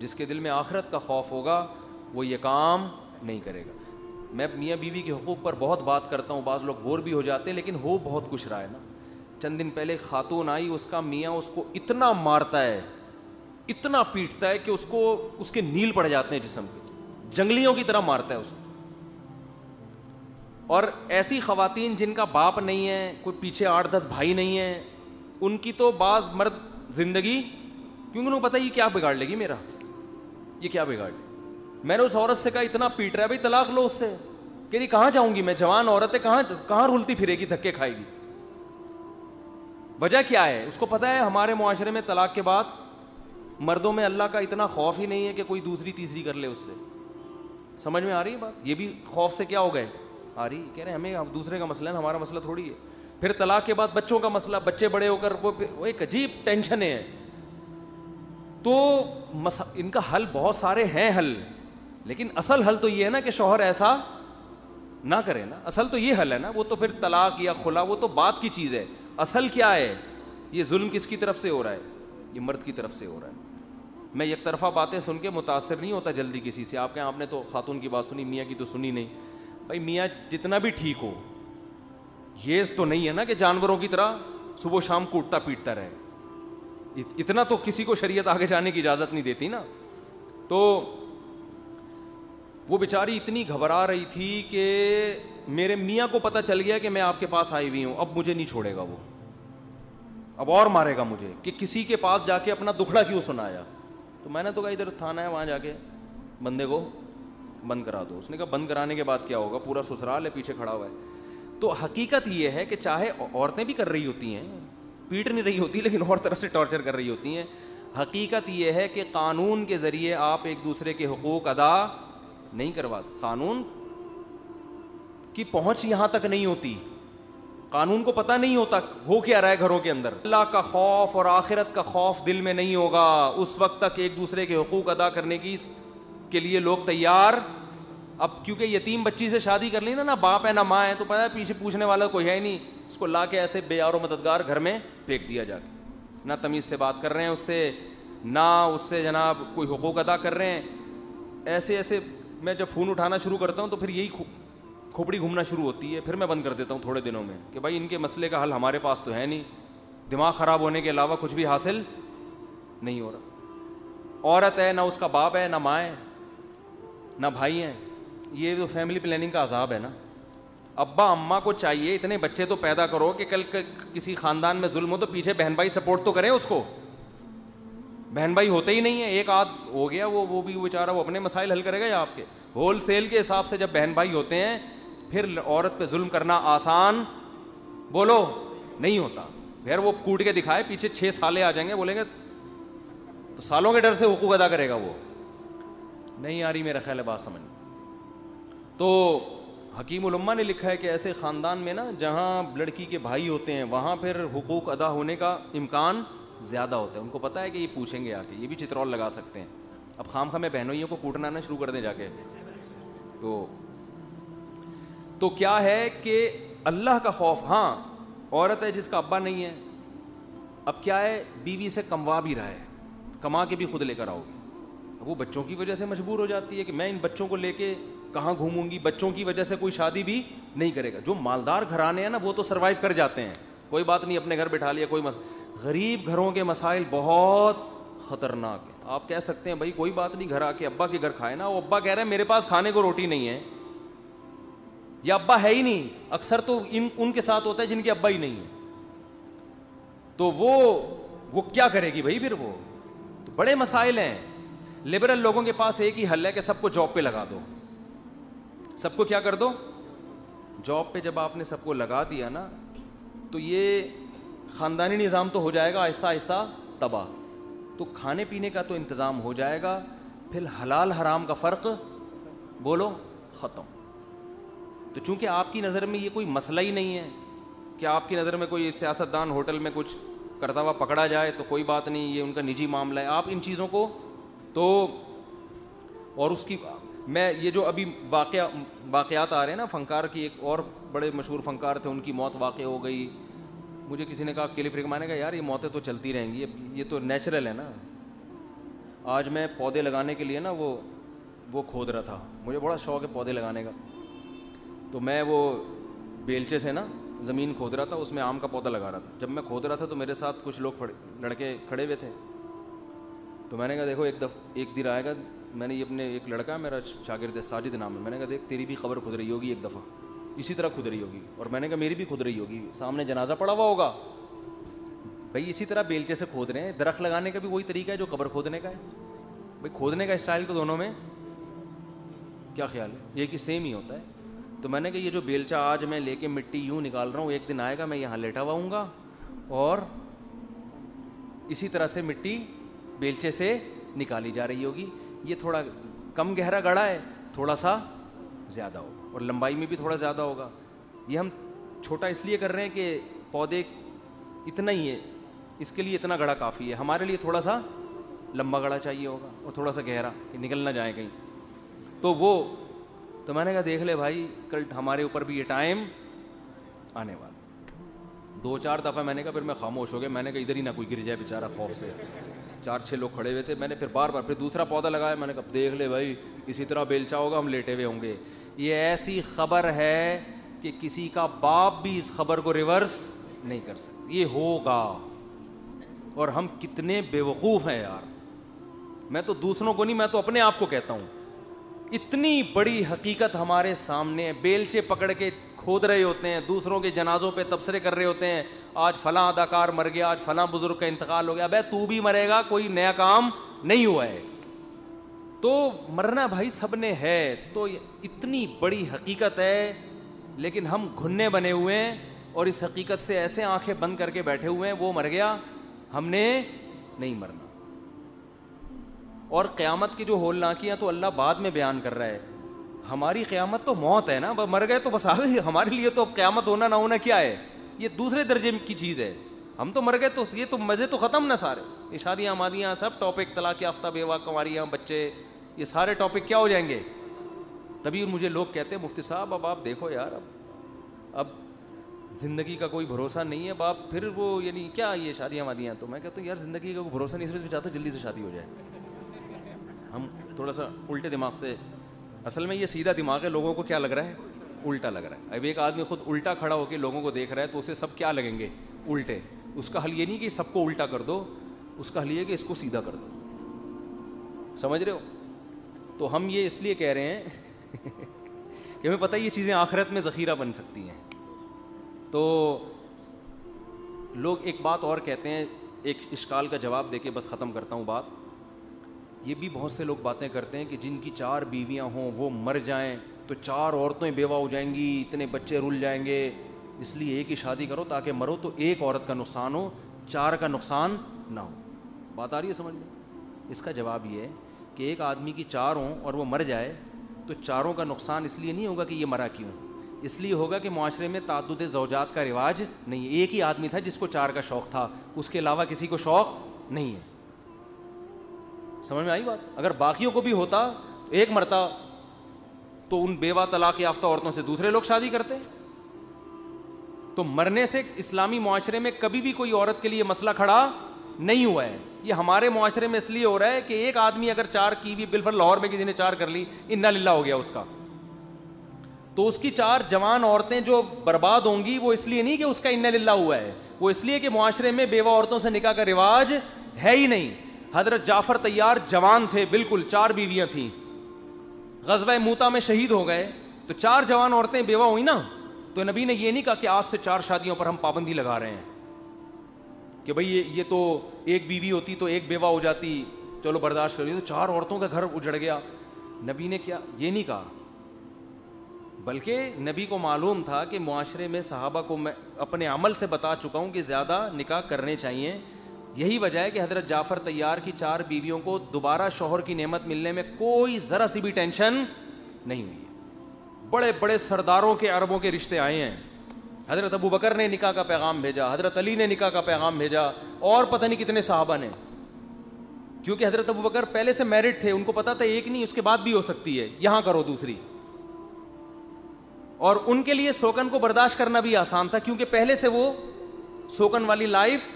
जिसके दिल में आखरत का खौफ होगा वो ये काम नहीं करेगा मैं मियाँ बीवी के हकूक़ पर बहुत बात करता हूँ बाज़ लोग बोर भी हो जाते हैं लेकिन हो बहुत कुछ रहा है ना चंद दिन पहले खातून आई उसका मियाँ उसको इतना मारता है इतना पीटता है कि उसको उसके नील पड़ जाते हैं जिसम के जंगलियों की तरह मारता है उसको और ऐसी खातन जिनका बाप नहीं है कोई पीछे आठ दस भाई नहीं है उनकी तो बाज़ मर्द ज़िंदगी क्योंकि उन्होंने पता ये क्या बिगाड़ लेगी मेरा ये क्या बिगाड़ मैंने उस औरत से कहा इतना पीट रहा है भाई तलाक लो उससे कह रही कहां जाऊंगी मैं जवान औरत है कहां कहां रुलती फिरेगी धक्के खाएगी वजह क्या है उसको पता है हमारे माशरे में तलाक के बाद मर्दों में अल्लाह का इतना खौफ ही नहीं है कि कोई दूसरी तीसरी कर ले उससे समझ में आ रही है बात ये भी खौफ से क्या हो गए आ रही कह रहे हमें अब दूसरे का मसला है हमारा मसला थोड़ी है फिर तलाक के बाद बच्चों का मसला बच्चे बड़े होकर वो एक अजीब टेंशन है तो मस इनका हल बहुत सारे हैं हल लेकिन असल हल तो ये है ना कि शोहर ऐसा ना करे ना असल तो ये हल है ना वो तो फिर तलाक या खुला वो तो बात की चीज़ है असल क्या है ये जुल्म किसकी तरफ से हो रहा है ये मर्द की तरफ से हो रहा है मैं एक तरफा बातें सुन के मुतासर नहीं होता जल्दी किसी से आपके आपने तो खातून की बात सुनी मियाँ की तो सुनी नहीं भाई मियाँ जितना भी ठीक हो ये तो नहीं है ना कि जानवरों की तरह सुबह शाम कूटता पीटता रहे इतना तो किसी को शरीयत आगे जाने की इजाज़त नहीं देती ना तो वो बेचारी इतनी घबरा रही थी कि मेरे मियाँ को पता चल गया कि मैं आपके पास आई हुई हूँ अब मुझे नहीं छोड़ेगा वो अब और मारेगा मुझे कि किसी के पास जाके अपना दुखड़ा क्यों सुनाया तो मैंने तो कहा इधर थाना है वहाँ जाके बंदे को बंद करा दो उसने कहा बंद कराने के बाद क्या होगा पूरा ससुराल है पीछे खड़ा हुआ है तो हकीकत ये है कि चाहे औरतें भी कर रही होती हैं पीट नहीं रही होती लेकिन और तरह से टॉर्चर कर रही होती हैं हकीकत यह है कि कानून के ज़रिए आप एक दूसरे के हकूक़ अदा नहीं करवा सकते कानून की पहुंच यहां तक नहीं होती कानून को पता नहीं होता हो क्या रहा है घरों के अंदर अल्लाह का खौफ और आखिरत का खौफ दिल में नहीं होगा उस वक्त तक एक दूसरे के हकूक़ अदा करने की के लिए लोग तैयार अब क्योंकि यतीम बच्ची से शादी कर ली ना ना बाप है ना माँ है तो पता है पीछे पूछने वाला कोई है ही नहीं इसको ला के ऐसे बेयार मददगार घर में फेंक दिया जाके ना तमीज़ से बात कर रहे हैं उससे ना उससे जनाब कोई हकूक अदा कर रहे हैं ऐसे ऐसे मैं जब फ़ोन उठाना शुरू करता हूँ तो फिर यही खोपड़ी घूमना शुरू होती है फिर मैं बंद कर देता हूँ थोड़े दिनों में कि भाई इनके मसले का हल हमारे पास तो है नहीं दिमाग ख़राब होने के अलावा कुछ भी हासिल नहीं हो रहा औरत है ना उसका बाप है ना माँ है ना भाई हैं ये जो फैमिली प्लानिंग का अजाब है ना अब्बा अम्मा को चाहिए इतने बच्चे तो पैदा करो कि कल किसी ख़ानदान में जुल्म हो तो पीछे बहन भाई सपोर्ट तो करें उसको बहन भाई होते ही नहीं है एक आध हो गया वो वो भी बेचारा वो अपने मसाइल हल करेगा या आपके होल सेल के हिसाब से जब बहन भाई होते हैं फिर औरत पे जुल्म करना आसान बोलो नहीं होता फिर वो कूट के दिखाए पीछे छः साले आ जाएंगे बोलेंगे तो सालों के डर से हुकूक अदा करेगा वो नहीं आ रही मेरा ख्याल है बात समझ तो हकीम उलम्मा ने लिखा है कि ऐसे ख़ानदान में ना जहाँ लड़की के भाई होते हैं वहाँ फिर हकूक़ अदा होने का इम्कान ज़्यादा होता है उनको पता है कि ये पूछेंगे आके ये भी चित्रौल लगा सकते हैं अब खाम खा मैं बहनोइयों को कूटना ना शुरू कर दें जाके तो तो क्या है कि अल्लाह का खौफ हाँ औरत है जिसका अब्बा नहीं है अब क्या है बीवी से कमवा भी रहा है कमा के भी खुद लेकर आओगे वो बच्चों की वजह से मजबूर हो जाती है कि मैं इन बच्चों को लेके कहाँ घूमूंगी बच्चों की वजह से कोई शादी भी नहीं करेगा जो मालदार घराने हैं ना वो तो सर्वाइव कर जाते हैं कोई बात नहीं अपने घर बैठा लिया कोई मस गरीब घरों के मसाइल बहुत ख़तरनाक है आप कह सकते हैं भाई कोई बात नहीं घर आके अब्बा के घर खाए ना वो अब्बा कह रहे हैं मेरे पास खाने को रोटी नहीं है या अब्बा है ही नहीं अक्सर तो इन उनके साथ होता है जिनके अब्बा ही नहीं है तो वो वो क्या करेगी भाई फिर वो तो बड़े मसाइल हैं लिबरल लोगों के पास एक ही हल है कि सबको जॉब पर लगा दो सबको क्या कर दो जॉब पे जब आपने सबको लगा दिया ना तो ये ख़ानदानी निज़ाम तो हो जाएगा आहिस्ता आहिस्ता तबाह तो खाने पीने का तो इंतज़ाम हो जाएगा फिर हलाल हराम का फ़र्क बोलो ख़त्म तो चूंकि आपकी नज़र में ये कोई मसला ही नहीं है कि आपकी नज़र में कोई सियासतदान होटल में कुछ करता हुआ पकड़ा जाए तो कोई बात नहीं ये उनका निजी मामला है आप इन चीज़ों को तो और उसकी मैं ये जो अभी वाक़ वाक़ात आ रहे हैं ना फ़नकार की एक और बड़े मशहूर फ़नकार थे उनकी मौत वाक़ हो गई मुझे किसी ने कहा क्लिप रिक मैंने कहा यार ये मौतें तो चलती रहेंगी ये तो नेचुरल है ना आज मैं पौधे लगाने के लिए ना वो वो खोद रहा था मुझे बड़ा शौक है पौधे लगाने का तो मैं वो बेलचे से ना ज़मीन खोद रहा था उसमें आम का पौधा लगा रहा था जब मैं खोद रहा था तो मेरे साथ कुछ लोग लड़के खड़े हुए थे तो मैंने कहा देखो एक दफ एक दिन आएगा मैंने ये अपने एक लड़का मेरा शागिरद है साजिद नाम है मैंने कहा देख तेरी भी खबर खुद रही होगी एक दफ़ा इसी तरह खुद रही होगी और मैंने कहा मेरी भी खुद रही होगी सामने जनाजा पड़ा हुआ होगा भाई इसी तरह बेलचे से खोद रहे हैं दरख्त लगाने का भी वही तरीका है जो कबर खोदने का है भाई खोदने का स्टाइल तो दोनों में क्या ख्याल है एक ही सेम ही होता है तो मैंने कहा ये जो बेलचा आज मैं लेके मिट्टी यूँ निकाल रहा हूँ एक दिन आएगा मैं यहाँ लेटा हुआ हूँगा और इसी तरह से मिट्टी बेलचे से निकाली जा रही होगी ये थोड़ा कम गहरा गड़ा है थोड़ा सा ज़्यादा होगा और लंबाई में भी थोड़ा ज़्यादा होगा ये हम छोटा इसलिए कर रहे हैं कि पौधे इतना ही है इसके लिए इतना गड़ा काफ़ी है हमारे लिए थोड़ा सा लंबा गड़ा चाहिए होगा और थोड़ा सा गहरा कि निकल ना जाए कहीं तो वो तो मैंने कहा देख ले भाई कल हमारे ऊपर भी ये टाइम आने वाला दो चार दफ़ा मैंने कहा फिर मैं खामोश हो गया मैंने कहा इधर ही ना कोई गिर जाए बेचारा खौफ से चार छः लोग खड़े हुए थे मैंने फिर बार बार फिर दूसरा पौधा लगाया मैंने कहा देख ले भाई इसी तरह बेलचा होगा हम लेटे हुए होंगे ये ऐसी खबर है कि किसी का बाप भी इस खबर को रिवर्स नहीं कर सकता ये होगा और हम कितने बेवकूफ़ हैं यार मैं तो दूसरों को नहीं मैं तो अपने आप को कहता हूँ इतनी बड़ी हकीकत हमारे सामने बेलचे पकड़ के खोद रहे होते हैं दूसरों के जनाजों पे तबसरे कर रहे होते हैं आज फला अदाकार मर गया आज फला बुजुर्ग का इंतकाल हो गया अब तू भी मरेगा कोई नया काम नहीं हुआ है तो मरना भाई सब ने है तो इतनी बड़ी हकीकत है लेकिन हम घुन्ने बने हुए हैं और इस हकीकत से ऐसे आंखें बंद करके बैठे हुए हैं वो मर गया हमने नहीं मरना और क़्यामत की जो होल नाकियाँ तो अल्लाह बाद में बयान कर रहा है हमारी क़्यामत तो मौत है ना मर गए तो बस आ गए हमारे लिए तो अब क़्यामत होना ना होना क्या है ये दूसरे दर्जे की चीज़ है हम तो मर गए तो ये तो मज़े तो ख़त्म ना सारे ये शादियाँ आमादियाँ सब टॉपिक तलाक याफ्ता बेवा कंवरियाँ बच्चे ये सारे टॉपिक क्या हो जाएंगे तभी मुझे लोग कहते हैं मुफ्ती साहब अब आप देखो यार अब अब ज़िंदगी का कोई भरोसा नहीं है बाप फिर वो यानी क्या ये शादियाँ वादियाँ तो मैं कहता हूँ यार ज़िंदगी का कोई भरोसा नहीं इसलिए तो चाहता हूँ तो जल्दी से शादी हो जाए हम थोड़ा सा उल्टे दिमाग से असल में ये सीधा दिमाग है लोगों को क्या लग रहा है उल्टा लग रहा है अब एक आदमी खुद उल्टा खड़ा होकर लोगों को देख रहा है तो उसे सब क्या लगेंगे उल्टे उसका हल ये नहीं कि सबको उल्टा कर दो उसका हल ये कि इसको सीधा कर दो समझ रहे हो तो हम ये इसलिए कह रहे हैं कि हमें पता है ये चीज़ें आखिरत में ज़ख़ीरा बन सकती हैं तो लोग एक बात और कहते हैं एक इश्काल का जवाब देके बस ख़त्म करता हूँ बात ये भी बहुत से लोग बातें करते हैं कि जिनकी चार बीवियां हों वो मर जाएं तो चार औरतें बेवा हो जाएंगी इतने बच्चे रुल जाएंगे इसलिए एक ही शादी करो ताकि मरो तो एक औरत का नुकसान हो चार का नुकसान ना हो बात आ रही है समझ में इसका जवाब ये है कि एक आदमी की चार हों और वो मर जाए तो चारों का नुकसान इसलिए नहीं होगा कि ये मरा क्यों इसलिए होगा कि माशरे में तादुद जौजात का रिवाज नहीं एक ही आदमी था जिसको चार का शौक़ था उसके अलावा किसी को शौक़ नहीं है समझ में आई बात अगर बाकियों को भी होता तो एक मरता तो उन बेवा तलाक याफ्ता औरतों से दूसरे लोग शादी करते तो मरने से इस्लामी माशरे में कभी भी कोई औरत के लिए मसला खड़ा नहीं हुआ है ये हमारे माशरे में इसलिए हो रहा है कि एक आदमी अगर चार की भी बिलफर लाहौर में किसी ने चार कर ली इन्ना लिल्ला हो गया उसका तो उसकी चार जवान औरतें जो बर्बाद होंगी वो इसलिए नहीं कि उसका इन्ना लिल्ला हुआ है वो इसलिए कि माशरे में बेवा औरतों से निकाह का रिवाज है ही नहीं हजरत जाफ़र तैयार जवान थे बिल्कुल चार बीवियां थी गजब मूता में शहीद हो गए तो चार जवान औरतें बेवा हुई ना तो नबी ने यह नहीं कहा कि आज से चार शादियों पर हम पाबंदी लगा रहे हैं कि भाई ये ये तो एक बीवी होती तो एक बेवा हो जाती चलो बर्दाश्त करिए तो चार औरतों का घर उजड़ गया नबी ने क्या ये नहीं कहा बल्कि नबी को मालूम था कि माशरे में साहबा को मैं अपने अमल से बता चुका हूँ कि ज़्यादा निकाह करने चाहिए यही वजह है कि हजरत जाफ़र तैयार की चार बीवियों को दोबारा शोहर की नेमत मिलने में कोई ज़रा सी भी टेंशन नहीं हुई है बड़े बड़े सरदारों के अरबों के रिश्ते आए हैं हज़रत अबू बकर ने निका का पैगाम भेजा हज़रत अली ने निका का पैगाम भेजा और पता नहीं कितने साहबा ने क्योंकि हज़रत अबू बकर पहले से मैरिड थे उनको पता था एक नहीं उसके बाद भी हो सकती है यहां करो दूसरी और उनके लिए सोकन को बर्दाश्त करना भी आसान था क्योंकि पहले से वो सोकन वाली लाइफ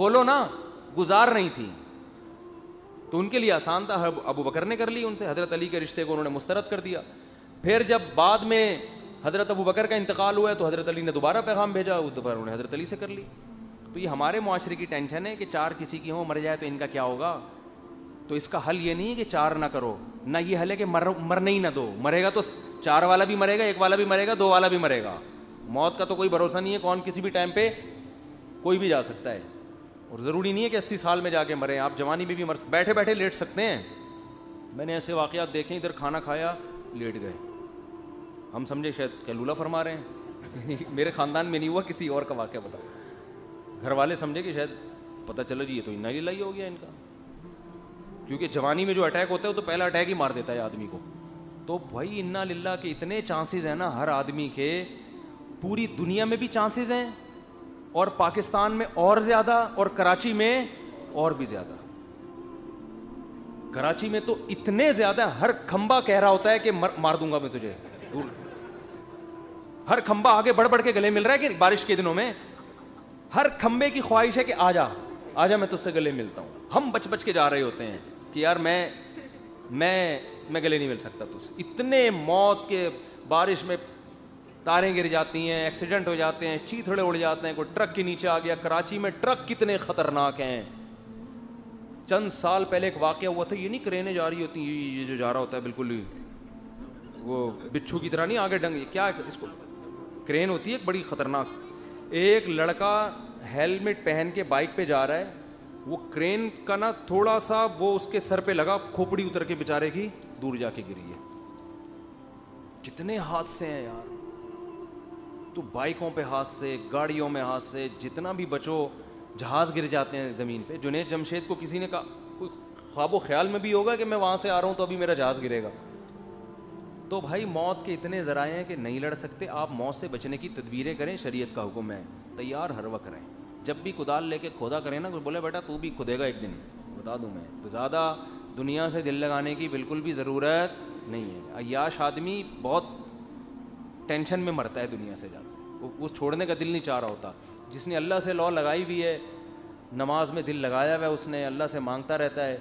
बोलो ना गुजार नहीं थी तो उनके लिए आसान था अबू बकर ने कर ली उनसे हजरत अली के रिश्ते को उन्होंने मुस्तरद कर दिया फिर जब बाद में हजरत अबू बकर का इंतकाल हुआ है तो हजरत अली ने दोबारा पैगाम भेजा उस दफ़ा उन्होंने हजरत अली से कर ली तो ये हमारे माशरे की टेंशन है कि चार किसी की हो मर जाए तो इनका क्या होगा तो इसका हल ये नहीं है कि चार ना करो ना ये हल है कि मर मरने ही ना दो मरेगा तो चार वाला भी मरेगा एक वाला भी मरेगा दो वाला भी मरेगा मौत का तो कोई भरोसा नहीं है कौन किसी भी टाइम पे कोई भी जा सकता है और ज़रूरी नहीं है कि अस्सी साल में जाके मरें आप जवानी में भी मर बैठे बैठे लेट सकते हैं मैंने ऐसे वाक़ात देखे इधर खाना खाया लेट गए हम समझे शायद कैलूला फरमा रहे हैं मेरे ख़ानदान में नहीं हुआ किसी और का वाक्य पता घर वाले समझे कि शायद पता चला जी ये तो इन्ना ही लाई हो गया इनका क्योंकि जवानी में जो अटैक होता है वो तो पहला अटैक ही मार देता है आदमी को तो भाई इन्ना लिल्ला के इतने चांसेस हैं ना हर आदमी के पूरी दुनिया में भी चांसेस हैं और पाकिस्तान में और ज्यादा और कराची में और भी ज्यादा कराची में तो इतने ज्यादा हर खंबा कह रहा होता है कि मर, मार दूंगा मैं तुझे दूर हर खंबा आगे बढ़ बढ़ के गले मिल रहा है कि बारिश के दिनों में हर खंबे की ख्वाहिश है कि आजा जा मैं तुझसे गले मिलता हूं हम बच बच के जा रहे होते हैं कि यार मैं मैं मैं गले नहीं मिल सकता तुझसे इतने मौत के बारिश में तारें गिर जाती हैं एक्सीडेंट हो जाते हैं चीथड़े उड़ जाते हैं कोई ट्रक के नीचे आ गया कराची में ट्रक कितने ख़तरनाक हैं चंद साल पहले एक वाक्य हुआ था ये नहीं क्रेनें जा रही होती ये, ये जो जा रहा होता है बिल्कुल ही वो बिच्छू की तरह नहीं आगे डंग क्या इसको क्रेन होती है एक बड़ी ख़तरनाक एक लड़का हेलमेट पहन के बाइक पे जा रहा है वो क्रेन का ना थोड़ा सा वो उसके सर पे लगा खोपड़ी उतर के बेचारे की दूर जाके गिरी है कितने हादसे हैं यार तो बाइकों पे हाथ से गाड़ियों में हाथ से जितना भी बचो जहाज़ गिर जाते हैं ज़मीन पे जुनेद जमशेद को किसी ने कहा कोई ख्वाबो ख्याल में भी होगा कि मैं वहाँ से आ रहा हूँ तो अभी मेरा जहाज़ गिरेगा तो भाई मौत के इतने ज़राए हैं कि नहीं लड़ सकते आप मौत से बचने की तदबीरें करें शरीय का हुक्म है तैयार हर वक्त रहें जब भी कुदाल लेके खोदा करें ना कुछ तो बोले बेटा तू भी खुदेगा एक दिन बता दूँ मैं तो ज़्यादा दुनिया से दिल लगाने की बिल्कुल भी ज़रूरत नहीं है अयाश आदमी बहुत टेंशन में मरता है दुनिया से जाकर वो छोड़ने का दिल नहीं चाह रहा होता जिसने अल्लाह से लॉ लगाई हुई है नमाज में दिल लगाया हुआ है उसने अल्लाह से मांगता रहता है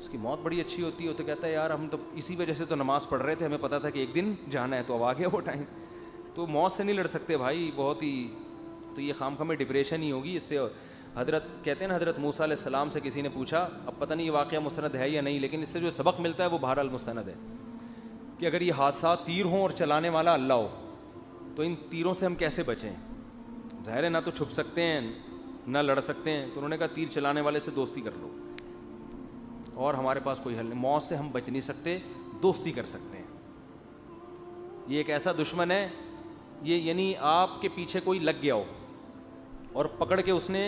उसकी मौत बड़ी अच्छी होती है तो कहता है यार हम तो इसी वजह से तो नमाज़ पढ़ रहे थे हमें पता था कि एक दिन जाना है तो अब आ गया वो टाइम तो मौत से नहीं लड़ सकते भाई बहुत ही तो ये खाम खामे डिप्रेशन ही होगी इससे हजरत कहते हैं ना हजरत मूसा सलाम से किसी ने पूछा अब पता नहीं ये वाक़ मुस्ंद है या नहीं लेकिन इससे जो सबक मिलता है वो बहर मुस्ंद है कि अगर ये हादसा तीर हों और चलाने वाला अल्लाह हो तो इन तीरों से हम कैसे बचें ज़ाहिर है ना तो छुप सकते हैं ना लड़ सकते हैं तो उन्होंने कहा तीर चलाने वाले से दोस्ती कर लो और हमारे पास कोई हल नहीं मौत से हम बच नहीं सकते दोस्ती कर सकते हैं ये एक ऐसा दुश्मन है ये यानी आपके पीछे कोई लग गया हो और पकड़ के उसने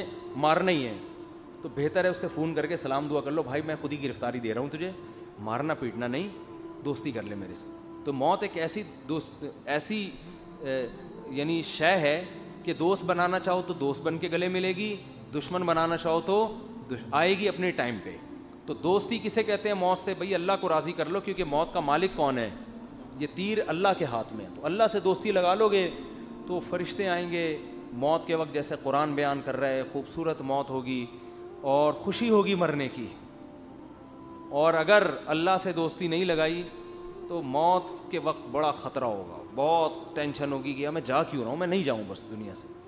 मारना ही है तो बेहतर है उससे फ़ोन करके सलाम दुआ कर लो भाई मैं खुद ही गिरफ्तारी दे रहा हूँ तुझे मारना पीटना नहीं दोस्ती कर ले मेरे से तो मौत एक ऐसी दोस्त ऐसी यानी शय है कि दोस्त बनाना चाहो तो दोस्त बन के गले मिलेगी दुश्मन बनाना चाहो तो आएगी अपने टाइम पे तो दोस्ती किसे कहते हैं मौत से भाई अल्लाह को राज़ी कर लो क्योंकि मौत का मालिक कौन है ये तीर अल्लाह के हाथ में है तो अल्लाह से दोस्ती लगा लोगे तो फरिश्ते आएंगे मौत के वक्त जैसे कुरान बयान कर रहा है खूबसूरत मौत होगी और खुशी होगी मरने की और अगर अल्लाह से दोस्ती नहीं लगाई तो मौत के वक्त बड़ा ख़तरा होगा बहुत टेंशन होगी कि यार मैं जा क्यों रहा हूँ मैं नहीं जाऊँ बस दुनिया से